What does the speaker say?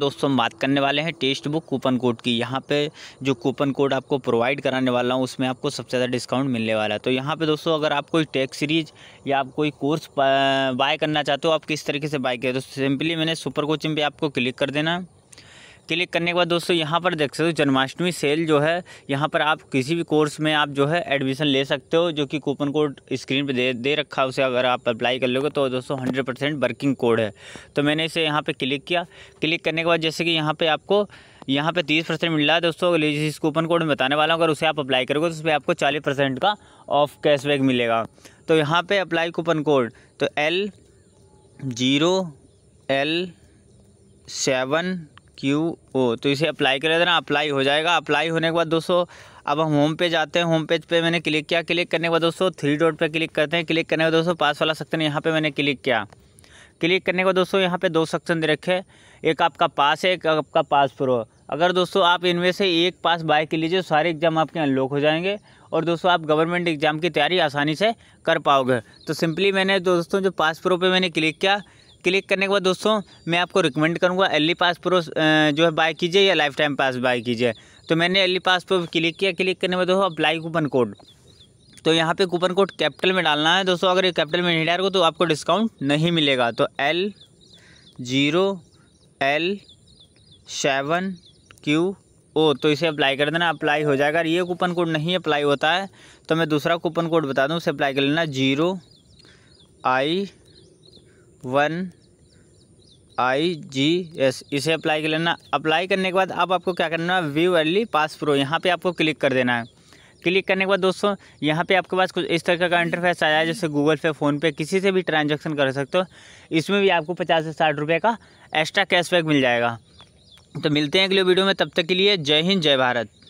दोस्तों हम बात करने वाले हैं टेस्ट बुक कूपन कोड की यहाँ पे जो कूपन कोड आपको प्रोवाइड कराने वाला हूँ उसमें आपको सबसे ज़्यादा डिस्काउंट मिलने वाला है तो यहाँ पे दोस्तों अगर आप कोई टेक सीरीज या आप कोई कोर्स बाय करना चाहते हो आप किस तरीके से बाय करें तो सिंपली मैंने सुपर कोचिंग पे आपको क्लिक कर देना है क्लिक करने के बाद दोस्तों यहाँ पर देख सकते हो जन्माष्टमी सेल जो है यहाँ पर आप किसी भी कोर्स में आप जो है एडमिशन ले सकते हो जो कि कूपन कोड स्क्रीन पे दे दे रखा है उसे अगर आप अप्लाई कर लोगे तो दोस्तों हंड्रेड परसेंट वर्किंग कोड है तो मैंने इसे यहाँ पर क्लिक किया क्लिक करने के बाद जैसे कि यहाँ पर आपको यहाँ पे तीस परसेंट मिल रहा है दोस्तों जिस कूपन कोड में बताने वाला हूँ अगर उसे आप अप्लाई करोगे तो उस पर आपको चालीस परसेंट का ऑफ कैशबैक मिलेगा तो यहाँ पे अप्लाई कूपन कोड तो L zero L seven Q O तो इसे अप्लाई कर देना अप्लाई हो जाएगा अप्लाई होने के बाद दोस्तों अब हम होम पेज आते हैं होम पेज पे मैंने क्लिक किया क्लिक करने के बाद दोस्तों थ्री डॉट पे क्लिक करते हैं क्लिक करने के बाद दोस्तों पास वाला सेक्शन यहाँ पे मैंने क्लिक किया क्लिक करने के बाद दोस्तों यहाँ पे दो सेक्शन दे रखे एक आपका पास है एक आपका पास प्रो अगर दोस्तों आप इनमें से एक पास बाय के लीजिए सारे एग्जाम आपके अनलॉक हो जाएंगे और दोस्तों आप गवर्नमेंट एग्जाम की तैयारी आसानी से कर पाओगे तो सिंपली मैंने दोस्तों जो पास प्रो पे मैंने क्लिक किया क्लिक करने के बाद दोस्तों मैं आपको रिकमेंड करूँगा एल पास प्रो जो है बाय कीजिए या लाइफ टाइम पास बाय कीजिए तो मैंने एल पास प्रो क्लिक किया क्लिक करने के बाद दोस्तों अप्लाई कूपन कोड तो यहाँ पे कूपन कोड कैपिटल में डालना है दोस्तों अगर ये कैपिटल में नहीं डालोगे तो आपको डिस्काउंट नहीं मिलेगा तो L zero L seven Q O तो इसे अप्लाई कर देना अप्लाई हो जाएगा अगर ये कूपन कोड नहीं अप्लाई होता है तो मैं दूसरा कूपन कोड बता दूँ उसे अप्लाई कर लेना zero I one I G S इसे अप्लाई कर लेना अप्लाई करने के बाद अब आपको क्या करना है व्यू अर्ली पास प्रो यहाँ पे आपको क्लिक कर देना है क्लिक करने के बाद दोस्तों यहाँ पे आपके पास कुछ इस तरह का इंटरफेस आया है जैसे गूगल पे फ़ोनपे किसी से भी ट्रांजेक्शन कर सकते हो इसमें भी आपको पचास से साठ रुपये का एक्स्ट्रा कैशबैक मिल जाएगा तो मिलते हैं अगले वीडियो में तब तक के लिए जय हिंद जय भारत